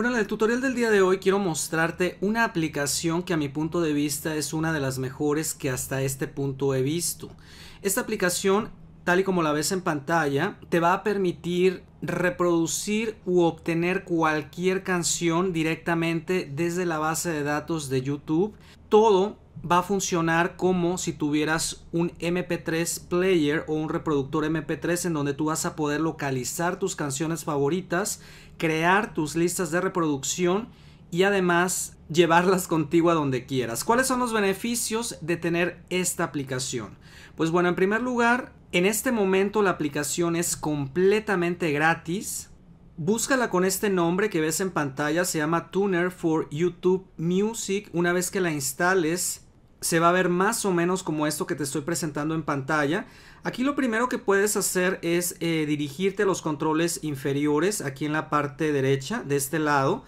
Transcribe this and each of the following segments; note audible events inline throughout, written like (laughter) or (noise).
Bueno, en el tutorial del día de hoy quiero mostrarte una aplicación que a mi punto de vista es una de las mejores que hasta este punto he visto. Esta aplicación, tal y como la ves en pantalla, te va a permitir reproducir u obtener cualquier canción directamente desde la base de datos de YouTube. Todo va a funcionar como si tuvieras un MP3 player o un reproductor MP3 en donde tú vas a poder localizar tus canciones favoritas, crear tus listas de reproducción y además llevarlas (laughs) contigo a donde quieras. ¿Cuáles son los beneficios de tener esta aplicación? Pues bueno, en primer lugar, en este momento la aplicación es completamente gratis. Búscala con este nombre que ves en pantalla, se llama Tuner for YouTube Music. Una vez que la instales, se va a ver más o menos como esto que te estoy presentando en pantalla. Aquí lo primero que puedes hacer es eh, dirigirte a los controles inferiores, aquí en la parte derecha, de este lado.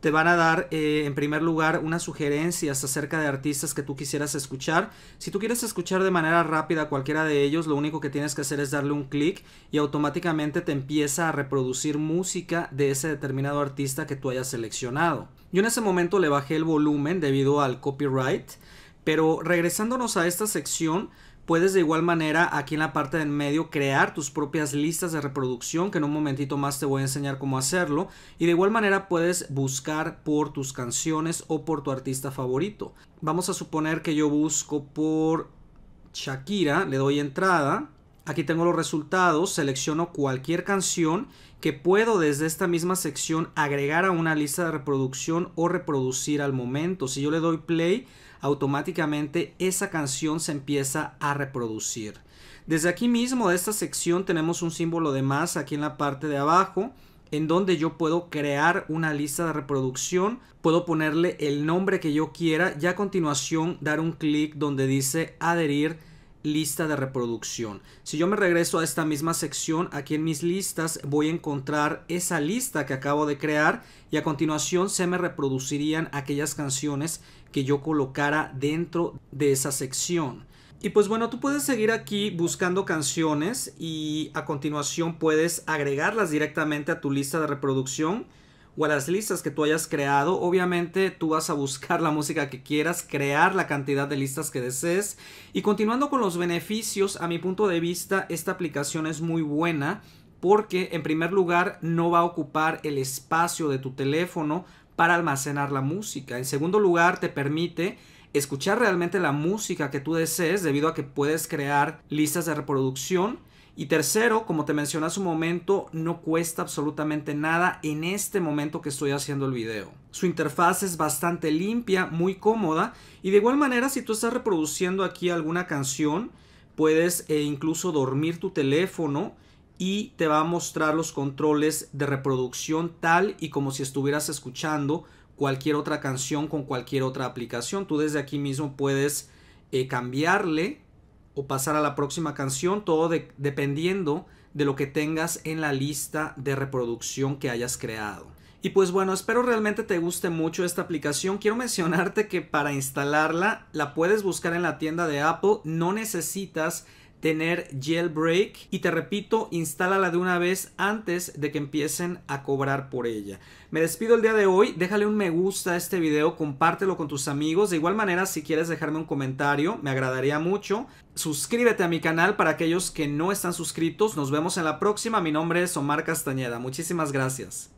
Te van a dar eh, en primer lugar unas sugerencias acerca de artistas que tú quisieras escuchar. Si tú quieres escuchar de manera rápida cualquiera de ellos, lo único que tienes que hacer es darle un clic y automáticamente te empieza a reproducir música de ese determinado artista que tú hayas seleccionado. Yo en ese momento le bajé el volumen debido al copyright. Pero regresándonos a esta sección, puedes de igual manera aquí en la parte en medio crear tus propias listas de reproducción que en un momentito más te voy a enseñar cómo hacerlo y de igual manera puedes buscar por tus canciones o por tu artista favorito. Vamos a suponer que yo busco por Shakira, le doy entrada Aquí tengo los resultados, selecciono cualquier canción que puedo desde esta misma sección agregar a una lista de reproducción o reproducir al momento. Si yo le doy play, automáticamente esa canción se empieza a reproducir. Desde aquí mismo de esta sección tenemos un símbolo de más aquí en la parte de abajo en donde yo puedo crear una lista de reproducción, puedo ponerle el nombre que yo quiera y a continuación dar un clic donde dice adherir lista de reproducción. Si yo me regreso a esta misma sección, aquí en mis listas voy a encontrar esa lista que acabo de crear y a continuación se me reproducirían aquellas canciones que yo colocara dentro de esa sección. Y pues bueno, tú puedes seguir aquí buscando canciones y a continuación puedes agregarlas directamente a tu lista de reproducción o a las listas que tú hayas creado. Obviamente tú vas a buscar la música que quieras, crear la cantidad de listas que desees. Y continuando con los beneficios, a mi punto de vista, esta aplicación es muy buena porque en primer lugar no va a ocupar el espacio de tu teléfono para almacenar la música. En segundo lugar te permite escuchar realmente la música que tú desees debido a que puedes crear listas de reproducción y tercero, como te mencioné hace un momento, no cuesta absolutamente nada en este momento que estoy haciendo el video. Su interfaz es bastante limpia, muy cómoda y de igual manera si tú estás reproduciendo aquí alguna canción, puedes eh, incluso dormir tu teléfono y te va a mostrar los controles de reproducción tal y como si estuvieras escuchando cualquier otra canción con cualquier otra aplicación. Tú desde aquí mismo puedes eh, cambiarle o pasar a la próxima canción, todo dependiendo de lo que tengas en la lista de reproducción que hayas creado. Y pues bueno, espero realmente te guste mucho esta aplicación. Quiero (laughs) mencionarte que para instalarla la puedes buscar en la tienda de Apple, no necesitas tener jailbreak y te repito, instálala de una vez antes de que empiecen a cobrar por ella. Me despido el día de hoy, déjale un me gusta a este video, compártelo con tus amigos, de igual manera si quieres dejarme un comentario, me agradaría mucho. Suscríbete a mi canal para aquellos que no están suscritos, nos vemos en la próxima, mi nombre es Omar Castañeda, muchísimas gracias.